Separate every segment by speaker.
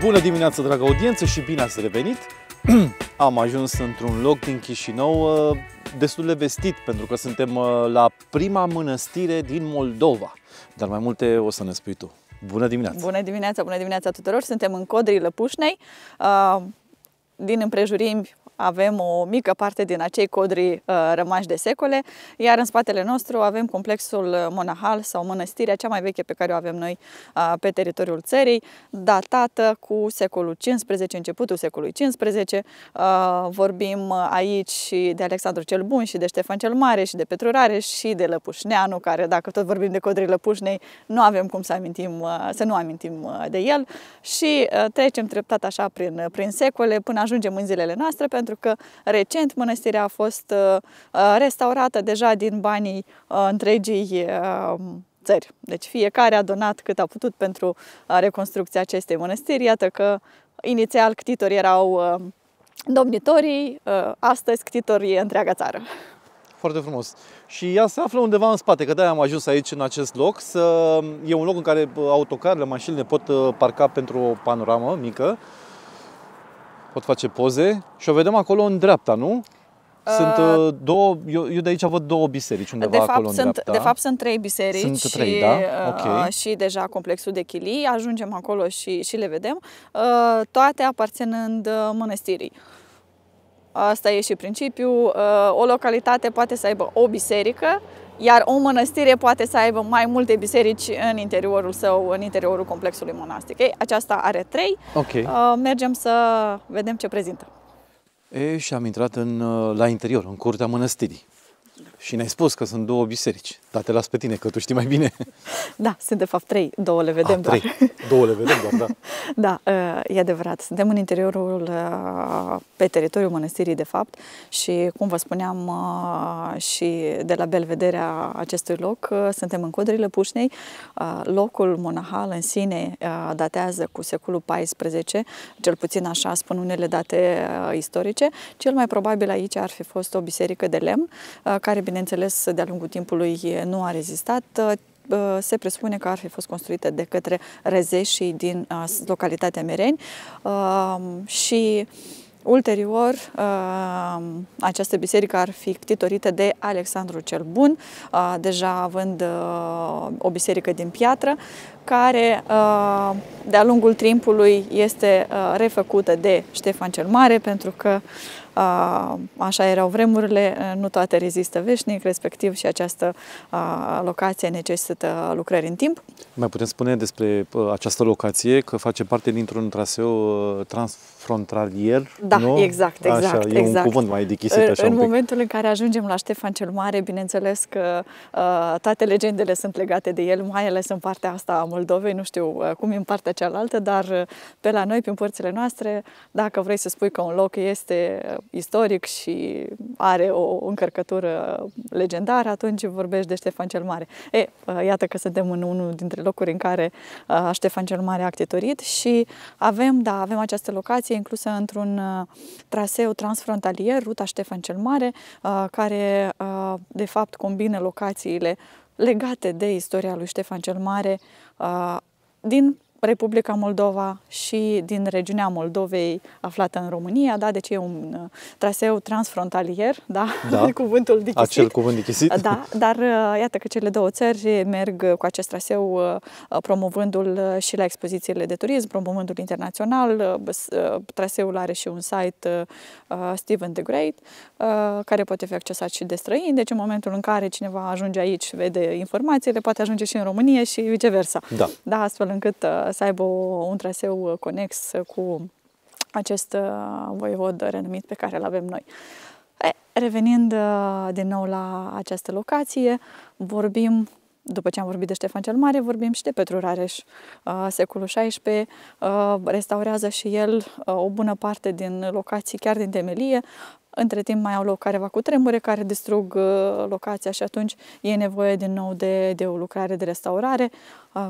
Speaker 1: Bună dimineața, dragă audiență, și bine ați revenit! Am ajuns într-un loc din Chișinău uh, destul de vestit, pentru că suntem uh, la prima mănăstire din Moldova. Dar mai multe o să ne spui tu. Bună dimineața! Bună dimineața, bună dimineața tuturor! Suntem în Codrii Lăpușnei. Uh, din împrejurimi avem o mică parte din acei codri uh, rămași de secole, iar în spatele nostru avem complexul uh, monahal sau mănăstirea cea mai veche pe care o avem noi uh, pe teritoriul țării, datată cu secolul 15, începutul secolului XV. Vorbim aici și de Alexandru cel Bun și de Ștefan cel Mare și de Petru Rareș și de Lăpușneanu, care dacă tot vorbim de codrii Lăpușnei, nu avem cum să, amintim, să nu amintim de el și trecem treptat așa prin, prin secole până ajungem în zilele noastre pentru pentru că recent mănăstirea a fost uh, uh, restaurată deja din banii uh, întregii țări. Deci fiecare a donat cât a putut pentru reconstrucția acestei mănăstiri. Iată că inițial ctitori erau domnitorii, astăzi ctitori e întreaga țară. Foarte frumos. Și ea se află undeva în spate, că de am ajuns aici, în acest loc. Să... E un loc în care autocarele, mașinile pot parca pentru o panoramă mică pot face poze și o vedem acolo în dreapta, nu? Sunt uh, uh, două, eu, de aici văd două biserici undeva de fapt, acolo în sunt, dreapta. De fapt sunt trei biserici sunt trei, da? Uh, okay. și deja complexul de chilii, ajungem acolo și, și le vedem, toate aparținând mănăstirii. Asta e și principiul, o localitate poate să aibă o biserică iar o mănăstire poate să aibă mai multe biserici în interiorul său, în interiorul complexului monastic. Ei, aceasta are trei. Okay. Uh, mergem să vedem ce prezintă. E, și am intrat în, uh, la interior, în curtea mănăstirii. Da. Și ne-ai spus că sunt două biserici, dar te las pe tine, că tu știi mai bine. Da, sunt de fapt trei, două le vedem A, ah, doar. Trei. Două le vedem doar, da. Da, uh, e adevărat. Suntem în interiorul, uh, pe teritoriul mănăstirii, de fapt, și, cum vă spuneam, uh, și de la belvederea acestui loc, suntem în Codrile Pușnei. Locul monahal în sine datează cu secolul XIV, cel puțin așa spun unele date istorice. Cel mai probabil aici ar fi fost o biserică de lemn, care, bine bineînțeles, de-a lungul timpului nu a rezistat uh, uh, se presupune că ar fi fost construită de către rezeșii din uh, localitatea Mereni și Ulterior, această biserică ar fi ctitorită de Alexandru cel Bun, deja având o biserică din piatră, care de-a lungul timpului este refăcută de Ștefan cel Mare, pentru că Așa erau vremurile, nu toate rezistă veșnic, respectiv și această locație necesită lucrări în timp. Mai putem spune despre această locație că face parte dintr-un traseu transfrontalier, Da, nu? exact, exact. Așa, exact. e un exact. cuvânt mai dichisit așa În momentul în care ajungem la Ștefan cel Mare, bineînțeles că toate legendele sunt legate de el, mai ales în partea asta a Moldovei, nu știu cum e în partea cealaltă, dar pe la noi, prin părțile noastre, dacă vrei să spui că un loc este istoric și are o încărcătură legendară, atunci vorbești de Ștefan cel Mare. E, uh, iată că suntem în unul dintre locuri în care uh, Ștefan cel Mare a ctitorit și avem, da, avem această locație inclusă într-un uh, traseu transfrontalier, ruta Ștefan cel Mare, care de fapt combină locațiile legate de istoria lui Ștefan cel Mare din Republica Moldova și din regiunea Moldovei aflată în România, da? deci e un uh, traseu transfrontalier, da? da. cuvântul dichisit. Acel cuvânt dichisit. Da, dar uh, iată că cele două țări merg cu acest traseu uh, promovându-l și la expozițiile de turism, promovându-l internațional. Traseul are și un site Steven the Great, care poate fi accesat și de străini, deci în momentul în care cineva ajunge aici și vede informațiile, poate ajunge și în România și viceversa. Da. Da, astfel încât să aibă un traseu uh, conex uh, cu acest uh, voivod renumit pe care îl avem noi. Revenind din nou la această locație, vorbim după ce am vorbit de Ștefan cel Mare, vorbim și de Petru Rareș, secolul XVI, restaurează și el o bună parte din locații, chiar din temelie, între timp mai au loc careva cu tremure care distrug uh, locația și atunci e nevoie din nou de, de o lucrare de restaurare.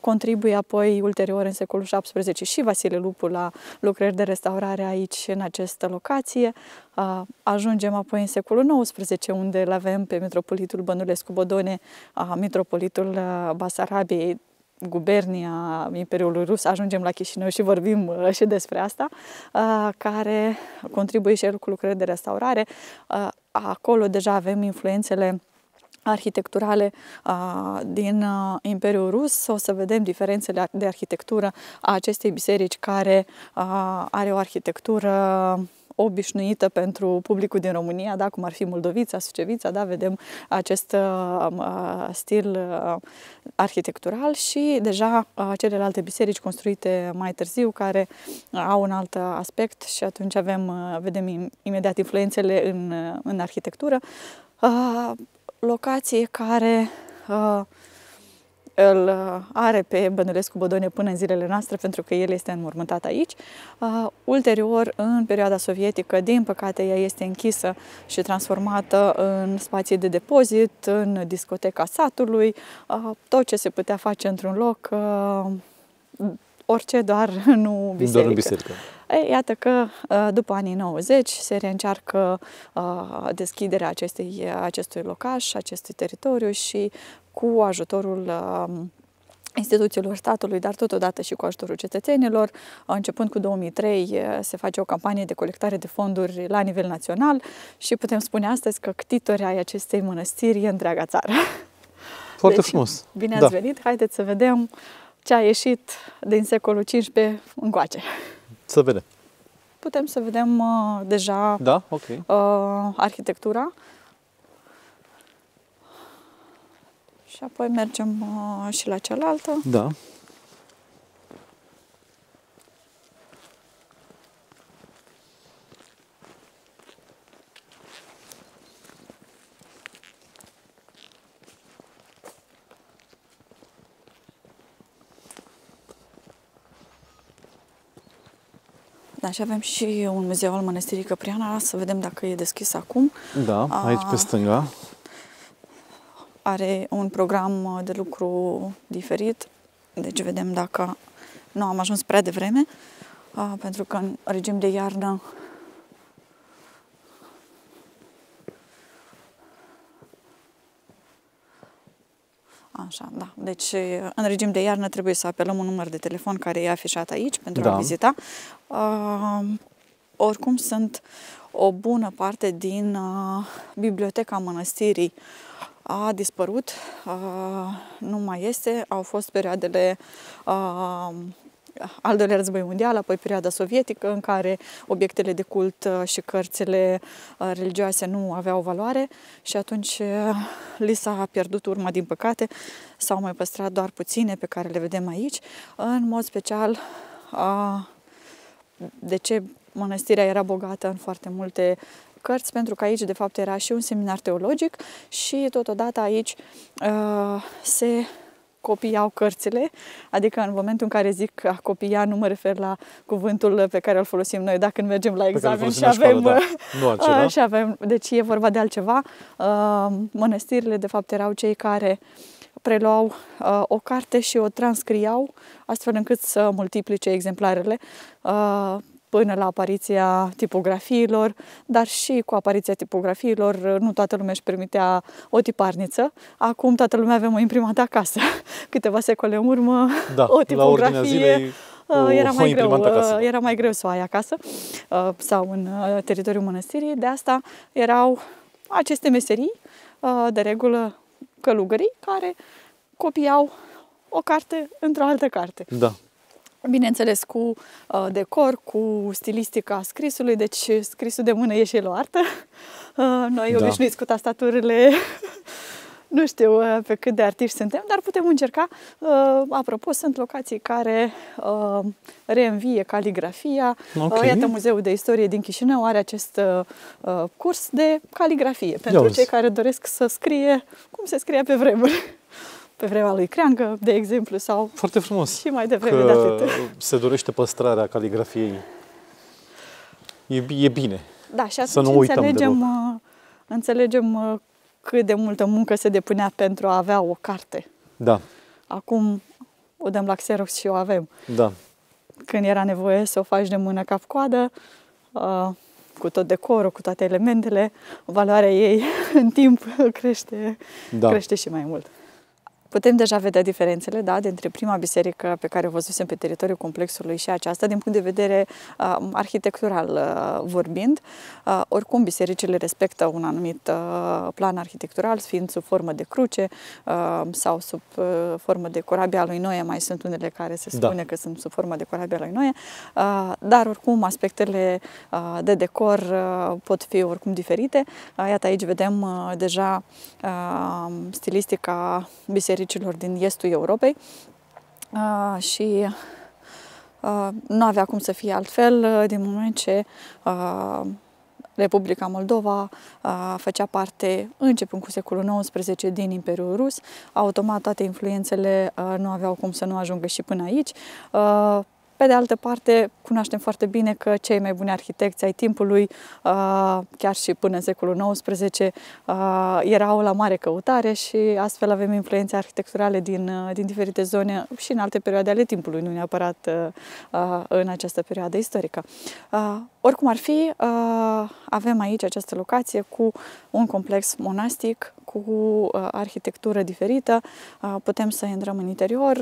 Speaker 1: Contribuie apoi ulterior în secolul XVII și Vasile Lupu la lucrări de restaurare aici în această locație. Ajungem apoi în secolul XIX unde îl avem pe metropolitul Bănulescu Bodone, metropolitul uh, Basarabiei, gubernia Imperiului Rus, ajungem la Chișinău și vorbim uh, și despre asta, uh, care contribuie și el cu lucrări de restaurare. Uh, acolo deja avem influențele arhitecturale din Imperiul Rus. O să vedem diferențele de arhitectură a acestei biserici care are o arhitectură obișnuită pentru publicul din România, da, cum ar fi Moldovița, Sucevița, da, vedem acest uh, um, uh, stil uh, arhitectural și deja uh, celelalte biserici construite mai târziu care au un alt uh, aspect și atunci avem, uh, vedem imediat influențele în, în arhitectură. Locație care îl uh, are pe Bănulescu Bodone până în zilele noastre, pentru că el este înmormântat aici. Uh, ulterior, în perioada sovietică, din păcate, ea este închisă și transformată în spații de depozit, în discoteca satului, uh, tot ce se putea face într-un loc, uh, orice, doar nu biserică. Doar în biserică. Ei, iată că uh, după anii 90 se reîncearcă uh, deschiderea acestei, acestui locaș, acestui teritoriu și cu ajutorul um, instituțiilor statului, dar totodată și cu ajutorul cetățenilor. Începând cu 2003 eh, se face o campanie de colectare de fonduri la nivel național și putem spune astăzi că ctitori ai acestei mănăstiri e întreaga țară.
Speaker 2: Foarte deci, frumos! Bine da. ați da.
Speaker 1: venit! Haideți să vedem ce a ieșit din secolul XV încoace. Să vedem! Putem să vedem uh, deja da? okay. uh, arhitectura Și apoi mergem uh, și la cealaltă. Da. Da, și avem și un muzeu al Mănăstirii Căpriana, să vedem dacă e deschis acum. Da, aici pe uh, stânga are un program uh, de lucru diferit, deci vedem dacă nu am ajuns prea devreme, uh, pentru că în regim de iarnă Așa, da. Deci, uh, în regim de iarnă trebuie să apelăm un număr de telefon care e afișat aici pentru da. a vizita. Uh, oricum, sunt o bună parte din uh, biblioteca mănăstirii uh, a dispărut, nu mai este, au fost perioadele al doilea război mondial, apoi perioada sovietică, în care obiectele de cult și cărțile religioase nu aveau valoare și atunci li s-a pierdut urma, din păcate, s-au mai păstrat doar puține pe care le vedem aici, în mod special de ce mănăstirea era bogată în foarte multe cărți, pentru că aici, de fapt, era și un seminar teologic și, totodată, aici uh, se copiau cărțile, adică în momentul în care zic a copia, nu mă refer la cuvântul pe care îl folosim noi, dacă mergem la examen și avem, școală, da. nu altceva. Uh, și avem, deci e vorba de altceva. Uh, mănăstirile, de fapt, erau cei care preluau uh, o carte și o transcriau, astfel încât să multiplice exemplarele până la apariția tipografiilor, dar și cu apariția tipografiilor nu toată lumea își permitea o tiparniță. Acum toată lumea avem o imprimată acasă. Câteva secole în urmă, da, o tipografie... La zilei uh, era mai, greu, uh, da. era mai greu să o ai acasă uh, sau în teritoriul mănăstirii. De asta erau aceste meserii, de regulă călugării, care copiau o carte într-o altă carte. Da bineînțeles, cu uh, decor, cu stilistica scrisului, deci scrisul de mână e și el o artă. Uh, noi da. obișnuiți cu tastaturile, nu știu uh, pe cât de artiști suntem, dar putem încerca. Uh, apropo, sunt locații care uh, reînvie caligrafia. Uh, okay. Iată, Muzeul de Istorie din Chișinău are acest curs de caligrafie pentru cei care doresc să scrie cum se scria pe vremuri pe vremea lui Creangă, de exemplu, sau Foarte frumos. și mai devreme de atât. se dorește păstrarea caligrafiei. E, e bine. Da, și atunci să nu uităm înțelegem, uh, înțelegem uh, cât de multă muncă se depunea pentru a avea o carte. Da. Acum o dăm la Xerox și o avem. Da. Când era nevoie să o faci de mână cap-coadă, uh, cu tot decorul, cu toate elementele, valoarea ei în timp crește, da. crește și mai mult putem deja vedea diferențele da, dintre prima biserică pe care o văzusem pe teritoriul complexului și aceasta, din punct de vedere uh, arhitectural uh, vorbind. Uh, oricum, bisericile respectă un anumit uh, plan arhitectural, fiind sub formă de cruce uh, sau sub uh, formă de corabia lui Noe, mai sunt unele care se da. spune da. că sunt sub formă de corabia lui Noe, uh, dar oricum aspectele uh, de decor uh, pot fi oricum diferite. Uh, iată, aici vedem uh, deja uh, stilistica bisericii bisericilor din estul Europei și nu avea cum să fie altfel din moment ce Republica Moldova făcea parte, începând cu secolul XIX, din Imperiul Rus. Automat toate influențele nu aveau cum să nu ajungă și până aici. Pe de altă parte, cunoaștem foarte bine că cei mai buni arhitecți ai timpului, uh, chiar și până în secolul XIX, uh, erau la mare căutare și astfel avem influențe arhitecturale din, uh, din diferite zone și în alte perioade ale timpului, nu neapărat în această perioadă istorică. Oricum ar fi, avem aici această locație cu un complex monastic, cu arhitectură diferită, putem să intrăm în interior,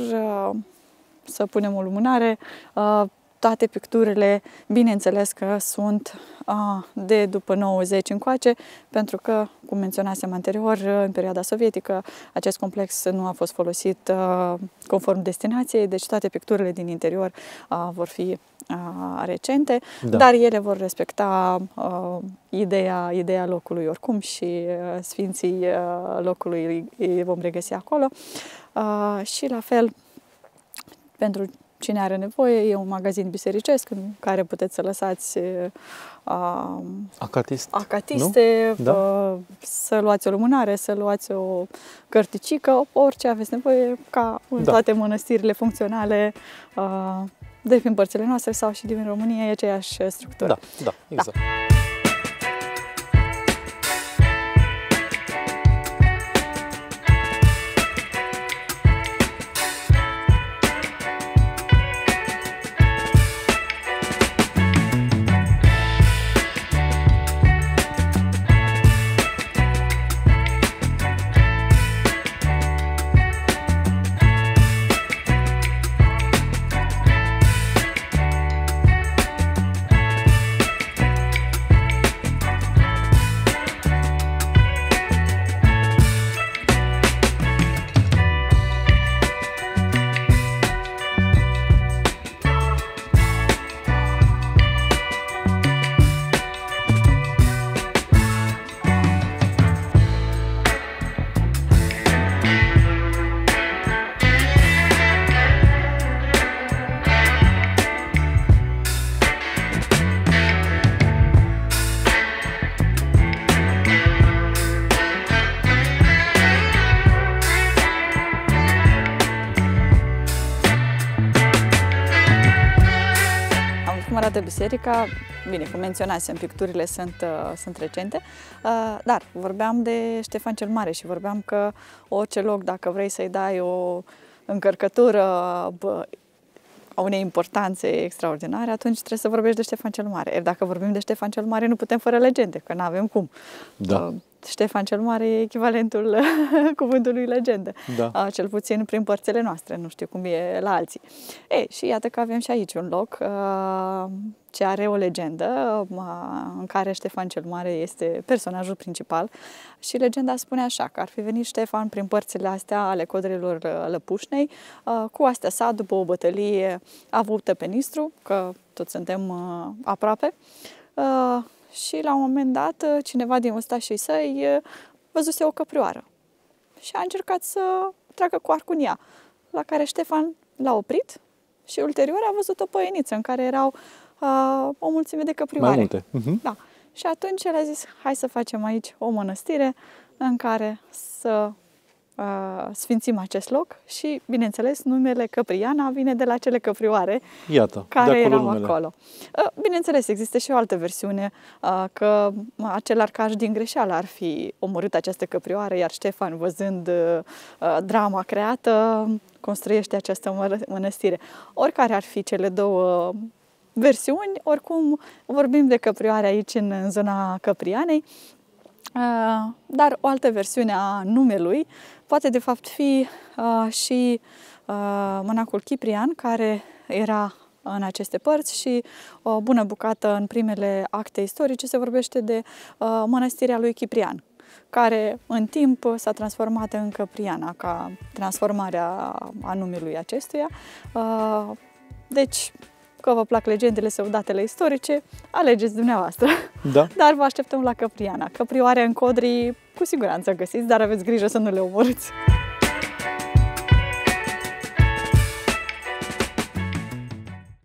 Speaker 1: să punem o lumânare. Uh, toate picturile, bineînțeles că sunt uh, de după 90 încoace, pentru că, cum menționasem anterior, în perioada sovietică acest complex nu a fost folosit uh, conform destinației, deci toate picturile din interior vor fi recente, da. dar ele vor respecta uh, ideea, ideea locului oricum și uh, sfinții uh, locului îi vom regăsi acolo. Uh, și la fel, pentru cine are nevoie. E un magazin bisericesc în care puteți să lăsați uh, um, Acatist, acatiste, nu? Da? Uh, să luați o lumânare, să luați o cărticică, orice aveți nevoie, ca în da. toate mănăstirile funcționale uh, de prin părțile noastre sau și din România e aceeași uh, structură. Da, da, exact. Da. arată biserica, bine, cum menționasem, picturile sunt, uh, sunt recente, uh, dar vorbeam de Ștefan cel Mare și vorbeam că orice loc, dacă vrei să-i dai o încărcătură bă, a unei importanțe extraordinare, atunci trebuie să vorbești de Ștefan cel Mare. Iar dacă vorbim de Ștefan cel Mare, nu putem fără legende, că nu avem cum. Da. Uh, Ștefan cel Mare e echivalentul cuvântului legendă, da. cel puțin prin părțile noastre, nu știu cum e la alții. Ei, și iată că avem și aici un loc ce are o legendă în care Ștefan cel Mare este personajul principal și legenda spune așa că ar fi venit Ștefan prin părțile astea ale codrilor Lăpușnei cu astea sa după o bătălie avută pe Nistru, că toți suntem aproape, și la un moment dat uh, cineva din ustașii săi uh, văzuse o căprioară și a încercat să treacă cu arcul în ea, la care Ștefan l-a oprit și ulterior a văzut o păieniță în care erau uh, o mulțime de căprioare. Mai multe. Uh-huh. Da. Și atunci el a zis, hai să facem aici o mănăstire în care să sfințim acest loc și, bineînțeles, numele Căpriana vine de la cele căprioare Iată, care de acolo erau numele. acolo. bineînțeles, există și o altă versiune că acel arcaș din greșeală ar fi omorât această căprioare, iar Ștefan, văzând drama creată, construiește această mănăstire. Oricare ar fi cele două versiuni, oricum vorbim de căprioare aici în, în zona Căprianei, dar o altă versiune a numelui poate de fapt fi uh, și uh, mânacul Ciprian, care era în aceste părți și o bună bucată în primele acte istorice se vorbește de uh, mănăstirea lui Ciprian, care în timp s-a transformat în Căpriana, ca transformarea a numelui acestuia. Uh, deci, că vă plac legendele sau datele istorice, alegeți dumneavoastră. Da. Dar vă așteptăm la Căpriana. Căprioare în codrii, cu siguranță găsiți, dar aveți grijă să nu le omorâți.